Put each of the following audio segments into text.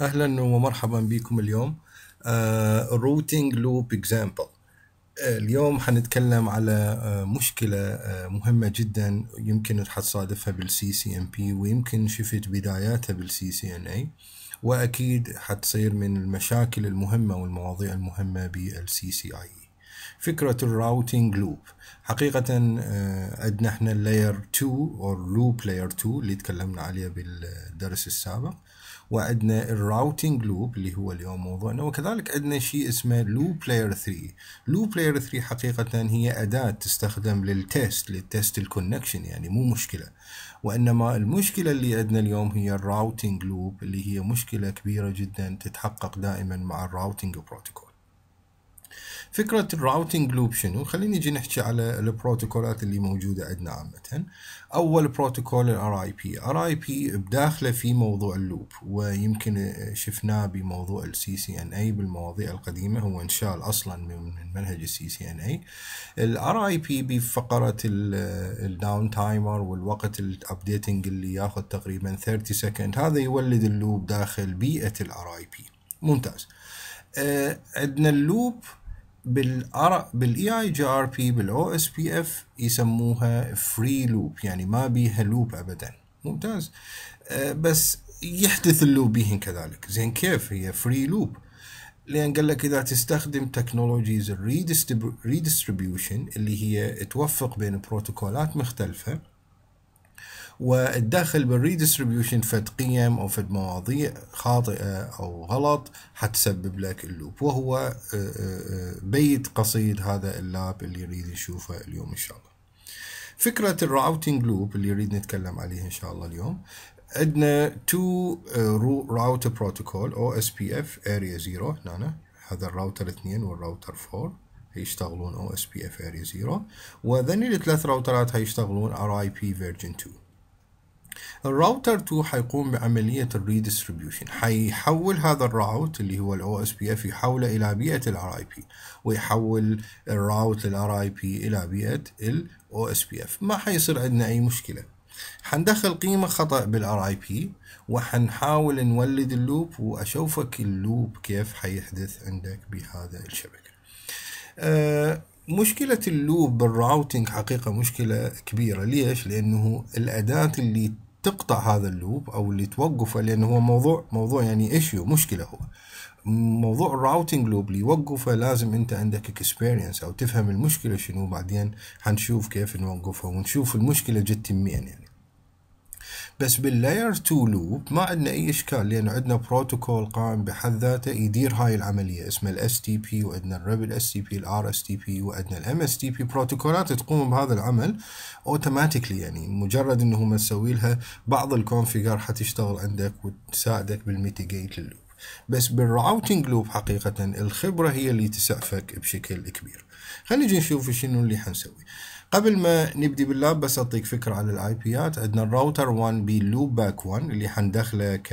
اهلا ومرحبا بكم اليوم روتينج لوب اكزامبل اليوم حنتكلم على آه، مشكلة آه، مهمة جدا يمكن حتصادفها بالسي سي ام بي ويمكن شفت بداياتها بالسي سي ان اي واكيد حتصير من المشاكل المهمة والمواضيع المهمة بالسي سي اي فكرة الراوتينج لوب حقيقة آه، عندنا احنا اللاير 2 او لوب لاير 2 اللي تكلمنا عليه بالدرس السابق وعندنا الراوتنج لوب اللي هو اليوم موضوعنا وكذلك عندنا شيء اسمه لوب بلاير 3 لوب بلاير 3 حقيقة هي أداة تستخدم للتست للتست الكونكشن يعني مو مشكلة وإنما المشكلة اللي عندنا اليوم هي الراوتنج لوب اللي هي مشكلة كبيرة جدا تتحقق دائما مع الراوتنج بروتوكول فكرة الراوتنج لوب شنو؟ خلينا نجي نحكي على البروتوكولات اللي موجودة عندنا عامة. أول بروتوكول الـ RIP، RIP بداخله في موضوع اللوب ويمكن شفناه بموضوع الـ CCNA بالمواضيع القديمة هو انشال أصلا من منهج الـ CCNA. الـ RIP بفقرة الـ الداون تايمر والوقت الابديتنج اللي ياخذ تقريبا 30 سكند هذا يولد اللوب داخل بيئة الـ RIP. ممتاز. آه، عندنا اللوب بالار بالاي اي جي ار بي بالاو اس بي اف يسموها فري لوب يعني ما بيها لوب ابدا ممتاز آه، بس يحدث اللوب بهن كذلك زين كيف هي فري لوب لان قال لك اذا تستخدم تكنولوجيز الريدستريبيوشن اللي هي توفق بين بروتوكولات مختلفه والدخل بالريدستريبيوشن فد قيم او فد مواضيع خاطئه او غلط حتسبب لك اللوب وهو آه، آه، آه، بيت قصيد هذا اللاب اللي يريد نشوفه اليوم ان شاء الله فكرة الراوتنج لوب اللي يريد نتكلم عليها ان شاء الله اليوم عندنا تو راوتر بروتوكول او اس بي اف اريا 0 هنا هذا الراوتر 2 والراوتر 4 هيشتغلون او اس بي اف اريا 0 وذني الثلاث راوترات هيشتغلون ار اي بي فيرجن 2 الراوتر 2 هيقوم بعملية الريدستريبيوشن هيحول هذا الراوت اللي هو الـ OSPF يحوله إلى بيئة الـ RIP ويحول الراوت الـ RIP إلى بيئة الـ OSPF ما حيصير عندنا أي مشكلة حندخل قيمة خطأ بالار اي بي وحنحاول نولد اللوب واشوفك اللوب كيف حيحدث عندك بهذا الشبكة أه مشكلة اللوب بالراوتينج حقيقة مشكلة كبيرة ليش؟ لأنه الأداة اللي تقطع هذا اللوب او اللي توقفه لانه هو موضوع موضوع يعني ايشيو مشكله هو موضوع الراوتنج لوب اللي يوقفه لازم انت عندك اكسبيرينس او تفهم المشكله شنو بعدين حنشوف كيف نوقفها ونشوف المشكله جت منين يعني بس باللاير 2 لوب ما عندنا اي اشكال لان عندنا بروتوكول قائم بحد ذاته يدير هاي العمليه اسمه الاس تي بي وعندنا الريبل اس تي بي الار اس تي بي وعندنا الام اس تي بي بروتوكولات تقوم بهذا العمل اوتوماتيكلي يعني مجرد انه ما تسوي لها بعض الكونفيجر حتشتغل عندك وتساعدك بالميتيجيت اللوب بس بالراوتنج لوب حقيقه الخبره هي اللي تسعفك بشكل كبير خلينا نجي نشوف شنو اللي حنسوي قبل ما نبدي باللاب بس اعطيك فكره عن الاي بيات عندنا الراوتر 1 بي لوب باك 1 اللي حندخله ك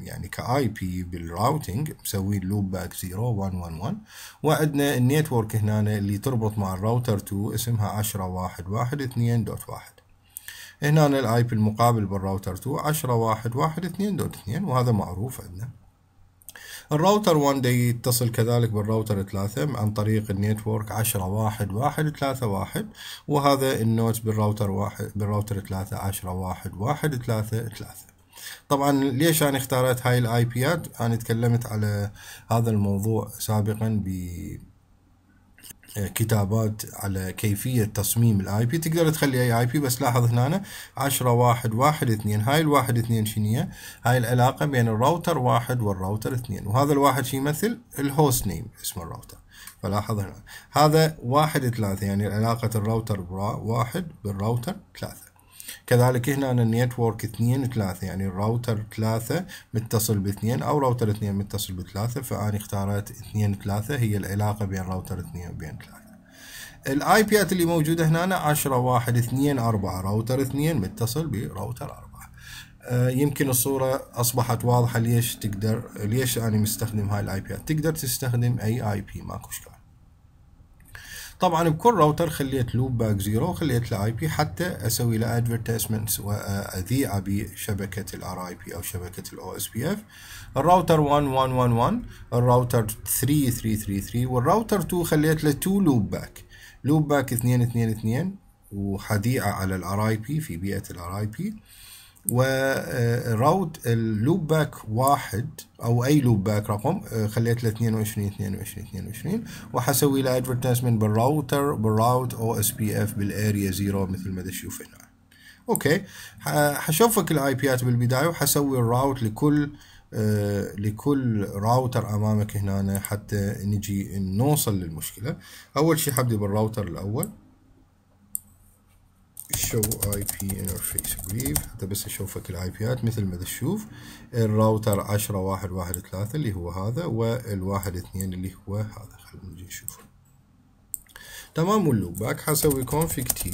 يعني كاي بي بالراوتنج مسوي لوب باك 0 1 1 1 وعندنا النيتورك هنا اللي تربط مع الراوتر 2 اسمها 10 1 1 2 دوت 1 هنا الاي بي المقابل بالراوتر 2 10 1 1 2 دوت 2 وهذا معروف عندنا الراوتر 1 يتصل كذلك بالراوتر 3 عن طريق النيتورك 10 1 1 3 1 وهذا النوت بالراوتر 1 بالراوتر 3 10 1 1 3 3 طبعا ليش انا اختارت هاي الاي بيات انا تكلمت على هذا الموضوع سابقا ب كتابات على كيفية تصميم الاي بي تقدر تخلي اي اي بي بس لاحظ هنا عشرة واحد واحد اثنين هاي الواحد اثنين شنية هاي العلاقة بين الراوتر واحد والراوتر اثنين وهذا الواحد شي يمثل الهوست نيم اسم الراوتر فلاحظ هنا هذا واحد ثلاثة يعني علاقة الراوتر واحد بالراوتر ثلاثة كذلك هنا النيتورك 2 3 يعني الراوتر 3 متصل ب 2 أو راوتر 2 متصل ب 3 فأنا اختارت 2 3 هي العلاقة بين راوتر 2 وبين 3 الاي بيات اللي موجوده هنا 10 1 2 4 راوتر 2 متصل براوتر 4 آه يمكن الصوره اصبحت واضحه ليش تقدر ليش انا مستخدم هاي الاي بيات تقدر تستخدم اي اي بي ماكو اشكال طبعا بكل راوتر خليت لوب باك زيرو وخليت له اي بي حتى اسوي له ادفرتايزمنت واذيعه بشبكه الار اي بي او شبكه الاو اس بي اف الراوتر 1111 الراوتر 3333 والراوتر 2 خليت له 2 لوب باك لوب باك 222 وحديعه على الار اي بي في بيئه الار اي بي وراود اللوب باك واحد او اي لوب باك رقم خليت له 22 22 22 وحسوي له ادفرتايزمنت بالراوتر بالراوت او اس بي اف بالاريا زيرو مثل ما تشوف هنا اوكي حشوفك الاي بيات بالبدايه وحسوي الراوت لكل آه، لكل راوتر امامك هنا حتى نجي نوصل للمشكله اول شيء حبدي بالراوتر الاول show IP interface brief هذا بس اشوفك الاي بيات مثل ما تشوف الراوتر 10 واحد واحد ثلاثة اللي هو هذا والواحد اثنين اللي هو هذا خلينا نجي نشوفه تمام واللوب باك حسوي config t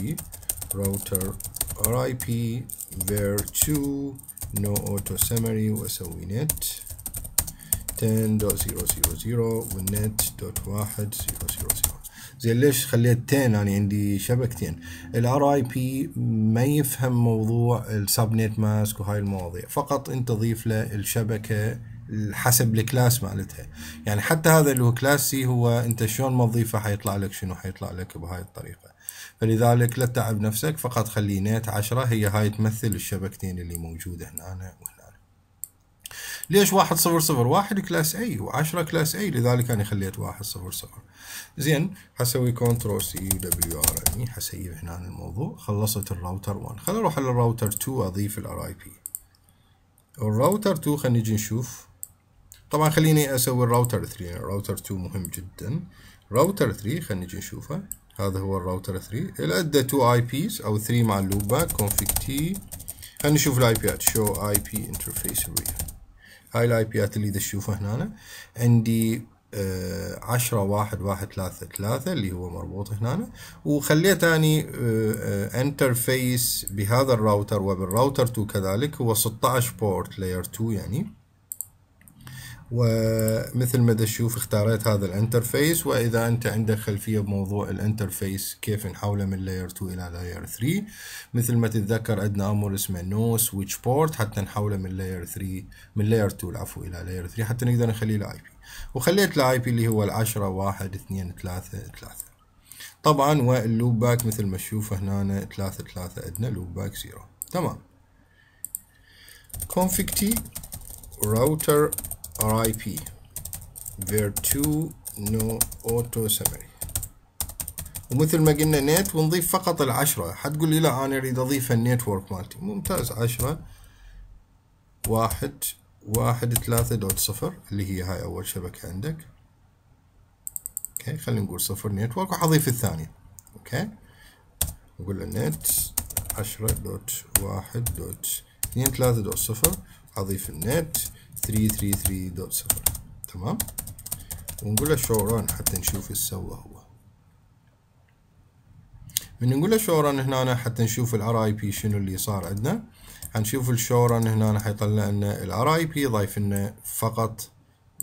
router rip var2 no auto summary واسوي net 10.000 والnet.1.000 زين ليش خليت تين انا عندي شبكتين الار اي بي ما يفهم موضوع السب نت ماسك وهاي المواضيع فقط انت ضيف له الشبكه حسب الكلاس مالتها يعني حتى هذا اللي هو كلاس سي هو انت شلون ما تضيفه حيطلع لك شنو حيطلع لك بهاي الطريقه فلذلك لا تتعب نفسك فقط خلي نت 10 هي هاي تمثل الشبكتين اللي موجوده هنا وهنا ليش واحد صفر صفر واحد كلاس اي وعشرة كلاس اي لذلك انا خليت واحد صفر صفر زين حسوي كنترول سي دبليو ار اني حسيب هنا الموضوع خلصت الراوتر 1 خل اروح على الراوتر 2 اضيف الار اي بي الراوتر 2 خلينا نجي نشوف طبعا خليني اسوي الراوتر 3 الراوتر 2 مهم جدا راوتر 3 خلينا نجي نشوفه هذا هو الراوتر 3 الادى 2 اي بيز او 3 مع اللوب باك كونفيك تي خلينا نشوف الاي بيات شو اي بي انترفيس ريل هاي الاي بيات اللي تشوفه هنا عندي آه، عشرة واحد واحد ثلاثة ثلاثة اللي هو مربوط هنا وخليت أني انترفيس آه، آه، بهذا الراوتر وبالراوتر 2 كذلك هو 16 بورت لاير 2 يعني ومثل ما تشوف اختاريت هذا الانترفيس واذا انت عندك خلفيه بموضوع الانترفيس كيف نحوله من لاير 2 الى لاير 3 مثل ما تتذكر عندنا امر اسمه نو سويتش بورت حتى نحوله من لاير 3 من لاير 2 العفو الى لاير 3 حتى نقدر نخليه الاي اي بي وخليت الاي اي بي اللي هو ال10 1 2 3 3 طبعا واللوب باك مثل ما تشوف هنا 3 3 عندنا لوب باك 0 تمام كونفكتي راوتر RIP Virtue No Auto Summary ومثل ما قلنا نت ونضيف فقط العشرة حتقول لي لا أنا أريد أضيف النيتورك مالتي ممتاز عشرة واحد واحد ثلاثة دوت صفر اللي هي هاي أول شبكة عندك اوكي خلينا نقول صفر نيتورك وحضيف الثانية اوكي نقول له نت عشرة دوت واحد دوت اثنين ثلاثة دوت صفر أضيف النت 333.0 تمام ونقول له شعران حتى نشوف ايش سوى هو من نقول له شعران هنا حتى نشوف الار اي بي شنو اللي صار عندنا هنشوف الشورن هنا حيطلع لنا الار اي بي ضايف لنا فقط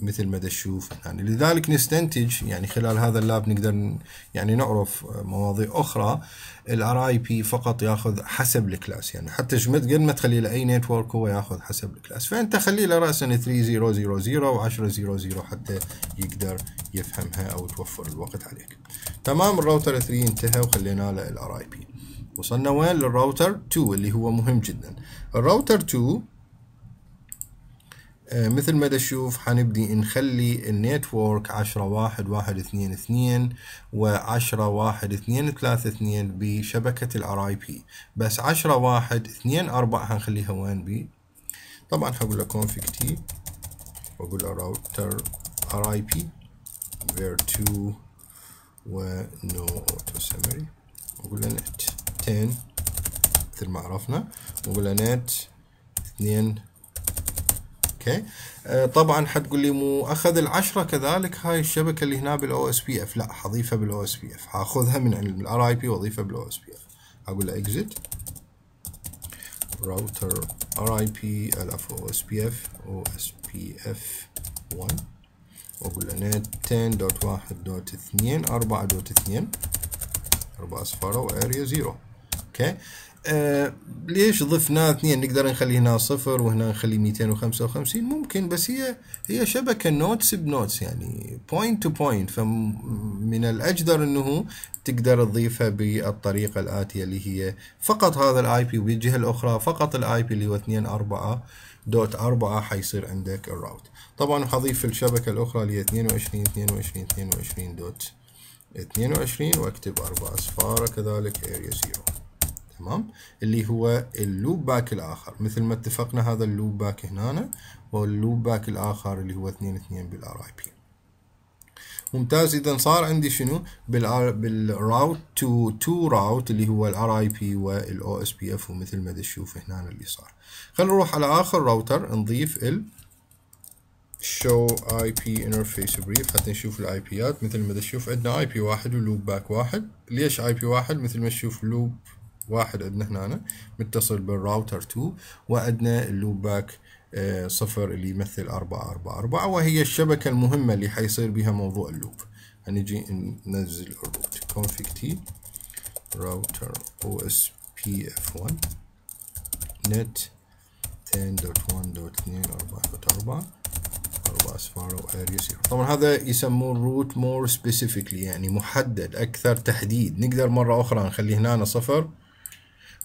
مثل ما تشوف يعني لذلك نستنتج يعني خلال هذا اللاب نقدر يعني نعرف مواضيع اخرى الار اي بي فقط ياخذ حسب الكلاس يعني حتى قد ما تخلي له اي نتورك هو ياخذ حسب الكلاس فانت خلي له راسا 3000 و1000 حتى يقدر يفهمها او توفر الوقت عليك تمام الراوتر 3 انتهى وخلينا له الار اي بي وصلنا وين للراوتر 2 اللي هو مهم جدا الراوتر 2 آه، مثل ما تشوف حنبدي نخلي النيتورك عشرة واحد واحد اثنين اثنين وعشرة واحد اثنين ثلاثة اثنين بشبكة الار اي بي بس عشرة واحد اثنين اربعة حنخليها وان بي طبعا هقول له config t واقول له راوتر ار اي بي virtu ونو اوتو سمري واقول له نت 10 مثل ما عرفنا واقول له نت اثنين اوكي آه، طبعا حتقول لي مو اخذ العشرة كذلك هاي الشبكة اللي هنا بالاو اس بي اف لا حضيفها بالاو اس بي اف حاخذها من الار اي بي واضيفها بالاو اس بي اف اقول له اكزت راوتر ار اي بي الاف او اس بي اف او اس بي اف 1 واقول له نت 10.1.2 4.2 4 اصفار واريا 0 اوكي آه ليش ضفنا اثنين نقدر نخلي هنا صفر وهنا نخلي 255 ممكن بس هي هي شبكة نوتس بنوتس يعني بوينت تو بوينت فمن الأجدر أنه تقدر تضيفها بالطريقة الآتية اللي هي فقط هذا الاي بي وبالجهة الأخرى فقط الاي بي اللي هو 2 4 دوت 4 حيصير عندك الراوت طبعا حضيف الشبكة الأخرى اللي هي 22 22 22 دوت 22 واكتب 4 أصفار كذلك اريا 0 تمام اللي هو اللوب باك الآخر مثل ما اتفقنا هذا اللوب باك هنا واللوب باك الآخر اللي هو 2 2 بالار اي بي ممتاز اذا صار عندي شنو بالراوت تو تو راوت اللي هو الار اي بي والاو اس بي اف ومثل ما تشوف هنا اللي صار خلينا نروح على اخر راوتر نضيف ال show IP interface brief حتى نشوف الاي بيات مثل ما تشوف عندنا اي بي واحد ولوب باك واحد ليش اي بي واحد مثل ما تشوف لوب واحد عندنا هنا متصل بالراوتر 2 وعندنا اللوب باك آه، صفر اللي يمثل 4 4 4 وهي الشبكة المهمة اللي حيصير بها موضوع اللوب هنجي ننزل الروت config t router ospf1 net 10.1.2.4.4 4 اصفار واريا طبعا هذا يسموه الروت مور سبيسيفيكلي يعني محدد اكثر تحديد نقدر مره اخرى نخلي هنا صفر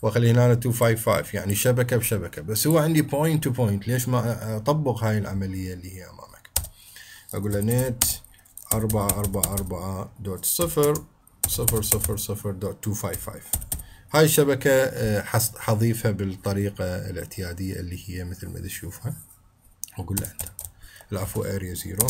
وخلينا 255 يعني شبكه بشبكه بس هو عندي بوينت تو بوينت ليش ما اطبق هاي العمليه اللي هي امامك اقول له نت 444 هاي الشبكه آه، حضيفها بالطريقه الاعتياديه اللي هي مثل ما تشوفها اقول له انت العفو اريا زيرو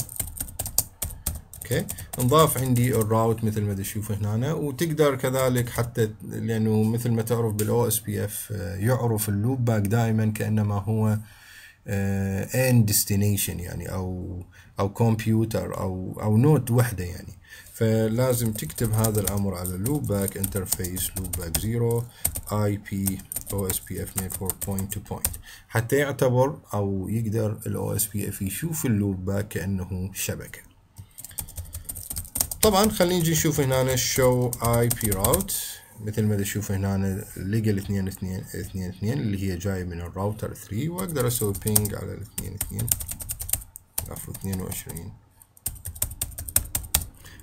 اوكي نضاف عندي الراوت مثل ما تشوفوا هنا وتقدر كذلك حتى لانه مثل ما تعرف بالاو اس آه، بي اف يعرف اللوب باك دائما كانما هو اند آه، ديستنيشن يعني او او كمبيوتر او او نوت وحده يعني فلازم تكتب هذا الامر على اللوب باك انترفيس لوب باك 0 اي بي او اس بي اف بوينت تو بوينت حتى يعتبر او يقدر الاو اس بي اف يشوف اللوب باك كانه شبكه طبعا خلينا نجي نشوف هنا اي بي راوت مثل ما تشوف هنا لقى 2 2 2 2 اللي هي جاي من الراوتر 3 واقدر اسوي بينج على 2 2 عفوا 22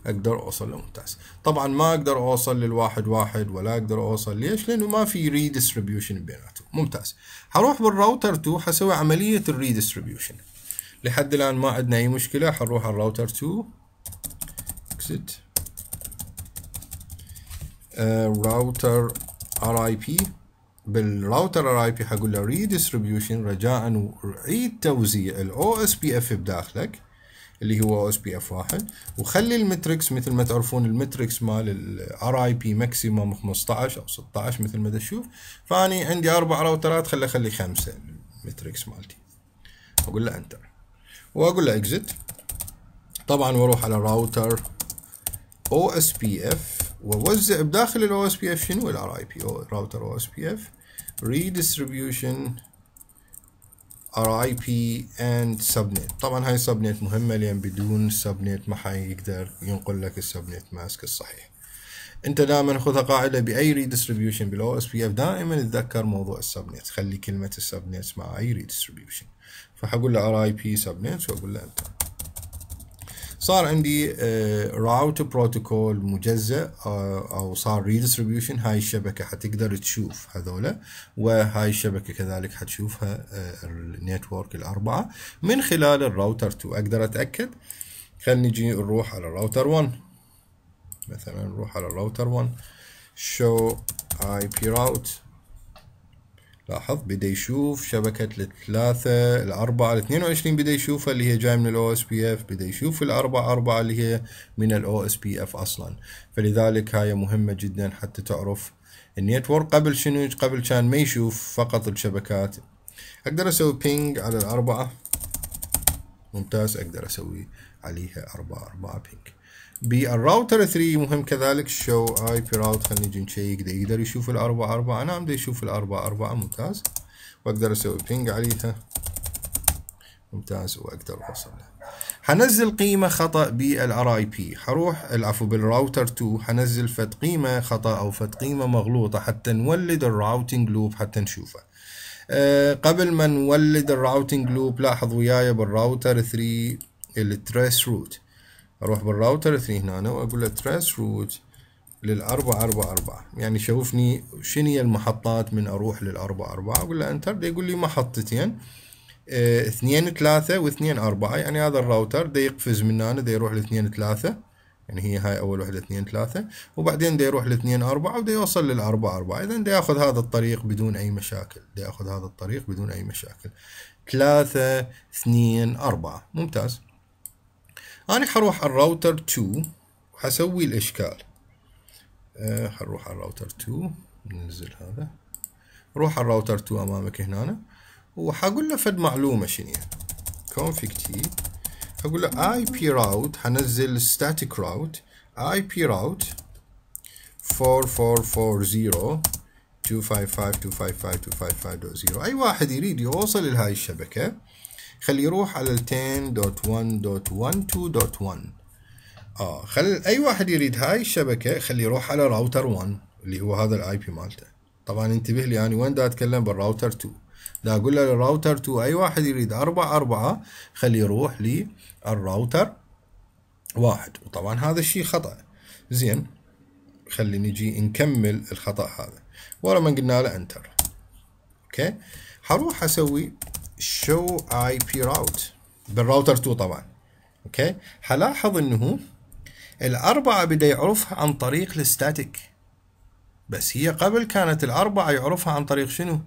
اقدر اوصل لممتاز طبعا ما اقدر اوصل للواحد واحد ولا اقدر اوصل ليش لانه ما في ريديستريبيوشن بيناتهم ممتاز هروح بالراوتر 2 حسوي عمليه الريديستريبيوشن لحد الان ما عندنا اي مشكله حنروح على الراوتر 2 requested راوتر ار اي بي بالراوتر ار اي بي حقول له ريديستريبيوشن رجاء عيد توزيع الاو اس بي اف بداخلك اللي هو او اس بي اف واحد وخلي المتركس مثل ما تعرفون المتركس مال الار اي بي ماكسيموم 15 او 16 مثل ما تشوف فاني عندي اربع راوترات خلي اخلي خمسه المتركس مالتي اقول له انتر واقول له اكزت طبعا واروح على راوتر او اس بي اف ووزع بداخل الاو اس بي اف شنو الار اي بي او راوتر او اس بي اف ريديستريبيوشن ار اي بي اند سبنت طبعا هاي سبنت مهمه لان بدون سبنت ما حيقدر ينقل لك السبنت ماسك الصحيح انت دائما خذها قاعده باي ريديستريبيوشن بالاو اس بي اف دائما تذكر موضوع السبنت خلي كلمه السبنت مع اي ريديستريبيوشن فحقول له ار اي بي سبنت واقول له انت صار عندي راوت بروتوكول مجزء او صار ريديستريبيوشن هاي الشبكه حتقدر تشوف هذولا وهاي الشبكه كذلك حتشوفها آه، النتورك الاربعه من خلال الراوتر 2 اقدر اتاكد خلينا نجي نروح على الراوتر 1 مثلا نروح على الراوتر 1 show IP route لاحظ بدا يشوف شبكة الثلاثة الأربعة الاثنين وعشرين بدا يشوفها اللي هي جاي من الاو اس بي اف بدا يشوف الأربعة أربعة اللي هي من الاو اس بي اف أصلا فلذلك هاي مهمة جدا حتى تعرف النيتورك قبل شنو قبل كان ما يشوف فقط الشبكات أقدر أسوي بينج على الأربعة ممتاز أقدر أسوي عليها أربعة أربعة بينج بالراوتر 3 مهم كذلك شو اي بي راوت خلينا نجي نشيك ده يقدر يشوف ال 4 4 أنا عم يشوف ال 4 4 ممتاز وأقدر أسوي بينج عليها ممتاز وأقدر أوصلها حنزل قيمة خطأ بالار اي بي حروح العفو بالراوتر 2 حنزل فد قيمة خطأ أو فد قيمة مغلوطة حتى نولد الراوتنج لوب حتى نشوفه أه قبل ما نولد الراوتنج لوب لاحظوا وياي بالراوتر 3 التريس روت اروح بالراوتر 3 هنا واقول له تراس روت لل 444 أربعة يعني شوفني شنو المحطات من أروح لل أربعة أقول له أنتر يقول لي محطتين آه، اثنين ثلاثة واثنين أربعة يعني هذا الراوتر دا يقفز من هنا دي يروح لاثنين ثلاثة يعني هي هاي أول وحدة اثنين ثلاثة وبعدين دي يروح لاثنين أربعة ودا يوصل للأربعة أربعة إذا دي ياخذ هذا الطريق بدون أي مشاكل دي ياخذ هذا الطريق بدون أي مشاكل ثلاثة اثنين أربعة ممتاز أنا حروح على الراوتر 2 وحسوي الإشكال أه حروح على الراوتر 2 ننزل هذا روح على الراوتر 2 أمامك هنا وحقول له فد معلومة شنو config t اقول له اي بي راوت حنزل static route ip route 4440 255.0 اي واحد يريد يوصل لهاي الشبكه خليه يروح على ال 10.1.12.1 اه خل اي واحد يريد هاي الشبكه خليه يروح على راوتر 1 اللي هو هذا الاي بي مالته طبعا انتبه لي يعني وين دا اتكلم بالراوتر 2 دا اقول له الراوتر 2 اي واحد يريد 4 4 خليه يروح للراوتر واحد وطبعا هذا الشيء خطأ زين خلي نجي نكمل الخطأ هذا ورا ما قلنا له انتر اوكي حروح اسوي show IP route بالراوتر 2 طبعا اوكي حلاحظ انه الاربعه بدا يعرفها عن طريق الستاتيك بس هي قبل كانت الاربعه يعرفها عن طريق شنو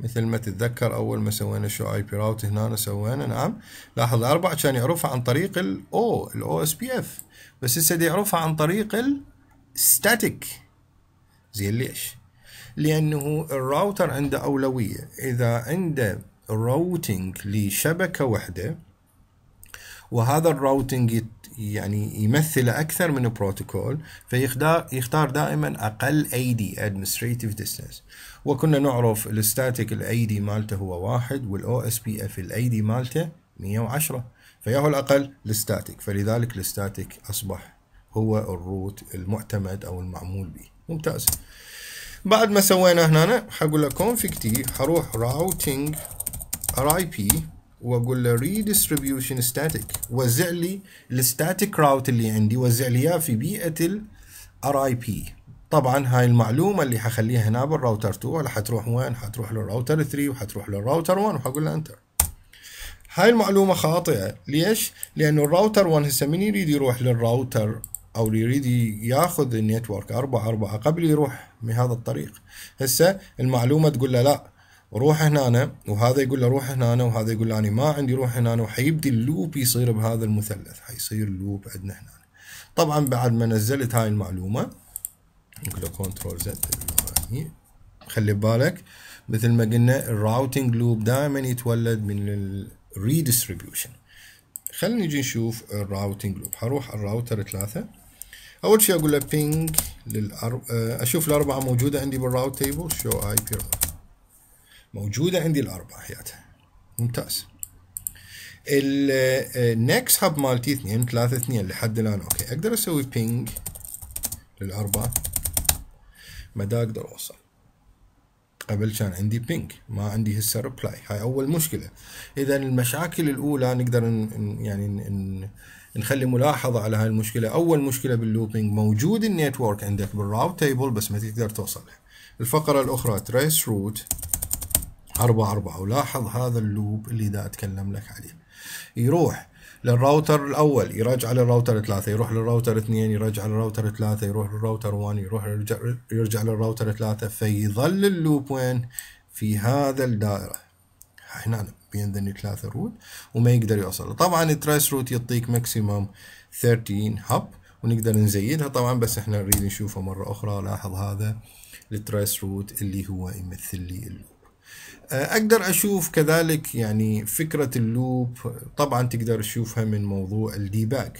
مثل ما تتذكر اول ما سوينا شو اي بي راوت هنا سوينا نعم لاحظ الاربعه كان يعرفها عن طريق الاو الاو اس بي اف بس هسه يعرفها عن طريق الستاتيك زين ليش؟ لانه الراوتر عنده اولويه اذا عنده راوتينج لشبكة واحدة وهذا الروتينج يعني يمثل أكثر من بروتوكول فيختار دائما أقل اي دي Administrative Distance وكنا نعرف الستاتيك الاي دي مالته هو واحد والاو اس بي اف الاي دي مالته 110 فياهو الأقل الستاتيك فلذلك الستاتيك أصبح هو الروت المعتمد أو المعمول به ممتاز بعد ما سوينا هنا حقول لك في كتير حروح routing بي واقول له ريديستريبيوشن ستاتيك وزع لي الستاتيك راوت اللي عندي وزع لي اياه في بيئه الار اي بي طبعا هاي المعلومه اللي حخليها هنا بالراوتر 2 ولا حتروح وين حتروح للراوتر 3 وحتروح للراوتر 1 وحقول له انتر هاي المعلومه خاطئه ليش لانه الراوتر 1 هسه من يريد يروح للراوتر او يريد ياخذ النيتورك 4 4 قبل يروح بهذا الطريق هسه المعلومه تقول له لا روح هنا وهذا يقول له روح هنا وهذا يقول له أنا ما عندي روح هنا وحيبدي اللوب يصير بهذا المثلث حيصير لوب عندنا هنا طبعا بعد ما نزلت هاي المعلومة نقول له كنترول زد خلي بالك مثل ما قلنا الراوتنج لوب دائما يتولد من الريديستريبيوشن خلينا نجي نشوف الراوتنج لوب هروح الراوتر ثلاثة اول شيء اقول له بينج للأر... اشوف الاربعه موجوده عندي بالراوت تيبل شو اي بي راوت موجودة عندي الأربعة حياتها ممتاز النكس هاب مالتي 2 3 2 لحد الآن أوكي أقدر أسوي بينج للأربعة مدى أقدر أوصل قبل كان عندي بينج ما عندي هسه ريبلاي هاي أول مشكلة إذا المشاكل الأولى نقدر ن يعني ن نخلي ملاحظة على هاي المشكلة أول مشكلة باللوبينج موجود النيتورك عندك بالراوت تيبل بس ما تقدر توصل الفقرة الأخرى تريس روت أربعة أربعة ولاحظ هذا اللوب اللي دا أتكلم لك عليه يروح للراوتر الأول يرجع للراوتر ثلاثة يروح للراوتر اثنين يرجع للراوتر ثلاثة يروح للراوتر وان يروح يرجع, يرجع للراوتر ثلاثة فيظل اللوب وين في هذا الدائرة هنا بين ذني ثلاثة روت وما يقدر يوصل طبعا الترايس روت يعطيك ماكسيموم 13 هب ونقدر نزيدها طبعا بس احنا نريد نشوفها مرة أخرى لاحظ هذا الترايس روت اللي هو يمثل لي اللوب آه، اقدر اشوف كذلك يعني فكرة اللوب طبعا تقدر تشوفها من موضوع الديباج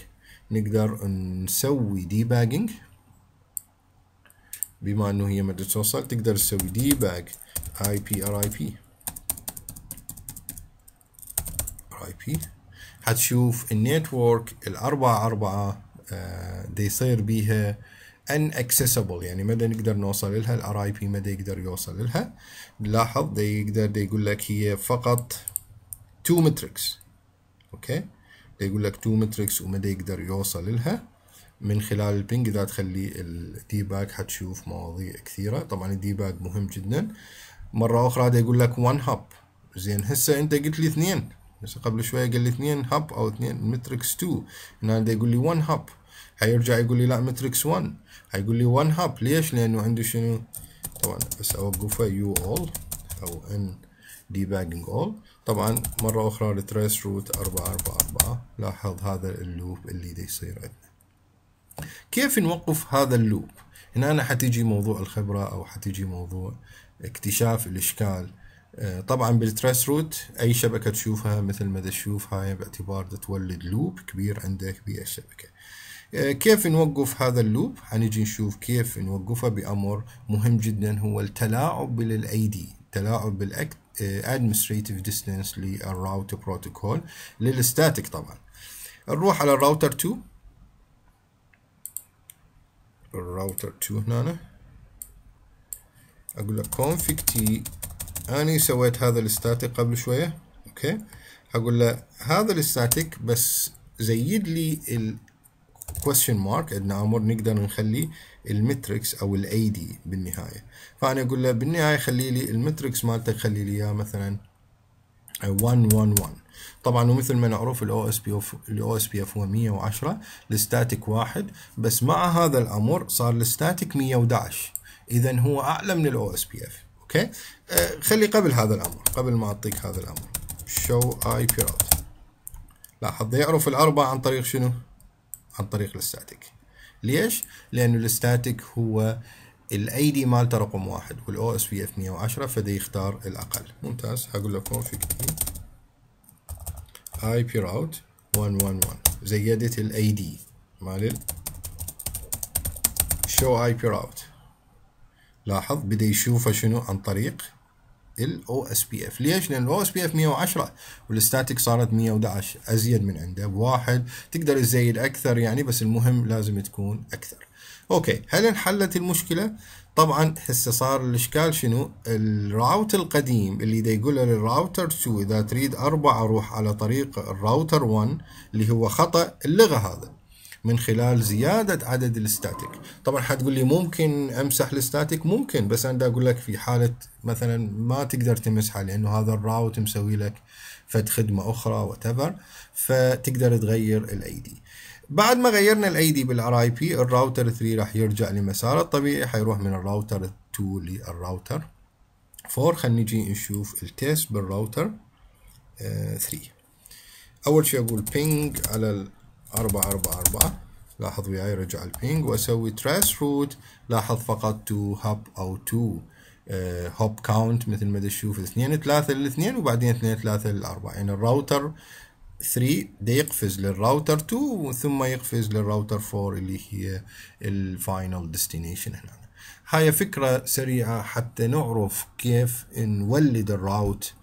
نقدر نسوي ديباجنج بما انه هي مادة توصل تقدر تسوي ديباج اي بي ار اي بي ار اي بي حتشوف النيتورك الاربعة اربعة آه، دي يصير بيها ان اكسسبل يعني مدى نقدر نوصل لها الار اي بي مدى يقدر يوصل لها نلاحظ ده يقدر ده يقول لك هي فقط تو متركس اوكي ده يقول لك تو متركس ومدى يقدر يوصل لها من خلال البنج اذا تخلي الدي باج حتشوف مواضيع كثيره طبعا الدي باج مهم جدا مره اخرى ده يقول لك 1 هاب زين هسه انت قلت لي اثنين بس قبل شويه قال لي اثنين هاب او اثنين متركس 2 هنا ده يقول لي 1 هاب هيرجع يقول لي لا متريكس 1 هيقول لي 1 هاب ليش لانه عنده شنو طبعا بس اوقفه يو اول او ان debugging all طبعا مرة أخرى التريس روت أربعة أربعة أربعة لاحظ هذا اللوب اللي دي يصير عندنا كيف نوقف هذا اللوب هنا أنا حتيجي موضوع الخبرة أو حتيجي موضوع اكتشاف الإشكال آه، طبعا بالتريس روت أي شبكة تشوفها مثل ما تشوف هاي باعتبار تولد لوب كبير عندك بالشبكة آه، كيف نوقف هذا اللوب هنيجي نشوف كيف نوقفه بأمر مهم جدا هو التلاعب بالاي تلاعب بالاكت آه، administrative distance للراوت بروتوكول للستاتيك طبعا نروح على الراوتر 2 الراوتر 2 هنا اقول لك config t اني سويت هذا الستاتيك قبل شويه اوكي اقول له هذا الستاتيك بس زيد لي question mark عندنا امر نقدر نخلي المتركس او الاي دي بالنهايه فانا اقول له بالنهايه خلي لي المتركس مالتك خلي لي اياه مثلا 1 1 1 طبعا ومثل ما معروف الاو اس بي اوف الاو اس بي اف هو 110 الستاتيك واحد بس مع هذا الامر صار الستاتيك 111 اذا هو اعلى من الاو اس بي اف اوكي أه، خلي قبل هذا الامر قبل ما اعطيك هذا الامر شو اي بيرات لاحظ يعرف الاربعه عن طريق شنو؟ عن طريق الستاتيك ليش؟ لأنه الستاتيك هو الاي دي مالته رقم واحد والاو اس بي اف 110 فده يختار الاقل ممتاز هقول له كونفيج اي بي راوت 111 زيدت الاي دي مال شو اي بي راوت لاحظ بدا يشوفه شنو عن طريق الاو اس بي اف ليش؟ لان الاو اس بي اف 110 والستاتيك صارت 111 ازيد من عنده بواحد تقدر تزيد اكثر يعني بس المهم لازم تكون اكثر. اوكي هل انحلت المشكله؟ طبعا هسه صار الاشكال شنو؟ الراوت القديم اللي دا يقول للراوتر 2 اذا تريد اربعه روح على طريق الراوتر 1 اللي هو خطا اللغه هذا من خلال زيادة عدد الستاتيك طبعا حتقول لي ممكن امسح الستاتيك ممكن بس انا اقول لك في حالة مثلا ما تقدر تمسحه لانه هذا الراوت مسوي لك فد خدمة اخرى وتفر فتقدر تغير الاي دي بعد ما غيرنا الاي دي بالار اي بي الراوتر 3 راح يرجع لمساره الطبيعي حيروح من الراوتر 2 للراوتر 4 خلينا نجي نشوف التيست بالراوتر 3 آه، اول شيء اقول بينج على أربعة أربعة أربعة لاحظ وياي رجع البينج وأسوي تراس روت لاحظ فقط تو هاب أو تو هوب كاونت مثل ما تشوف اثنين ثلاثة للاثنين وبعدين اثنين ثلاثة للأربعة يعني الراوتر 3 ده يقفز للراوتر 2 ثم يقفز للراوتر 4 اللي هي الفاينل ديستنيشن هنا هاي فكرة سريعة حتى نعرف كيف نولد الراوت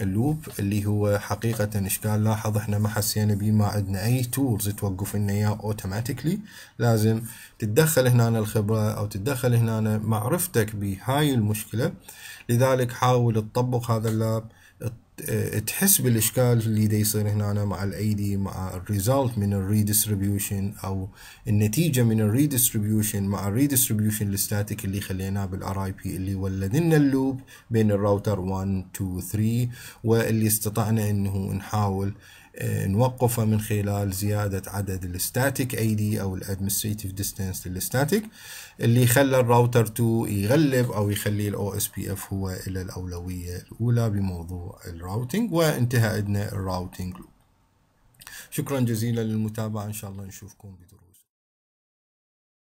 اللوب اللي هو حقيقة اشكال لاحظ احنا ما حسينا بيه ما عندنا اي تولز توقف لنا اياه اوتوماتيكلي لازم تتدخل هنا الخبرة او تتدخل هنا معرفتك بهاي المشكلة لذلك حاول تطبق هذا اللاب تحس بالاشكال اللي دا يصير هنا أنا مع الايدي مع الريزلت من الريديستريبيوشن او النتيجه من الريديستريبيوشن مع الريديستريبيوشن الستاتيك اللي خليناه بالار اي بي اللي ولد لنا اللوب بين الراوتر 1 2 3 واللي استطعنا انه نحاول آه، نوقفه من خلال زيادة عدد الستاتيك اي دي او الادمستريتف ديستانس للستاتيك اللي خلى الراوتر 2 يغلب او يخلي الاو اس بي اف هو الى الاولوية الاولى بموضوع الراوتينج وانتهى عندنا الراوتينج لوب شكرا جزيلا للمتابعة ان شاء الله نشوفكم بدروس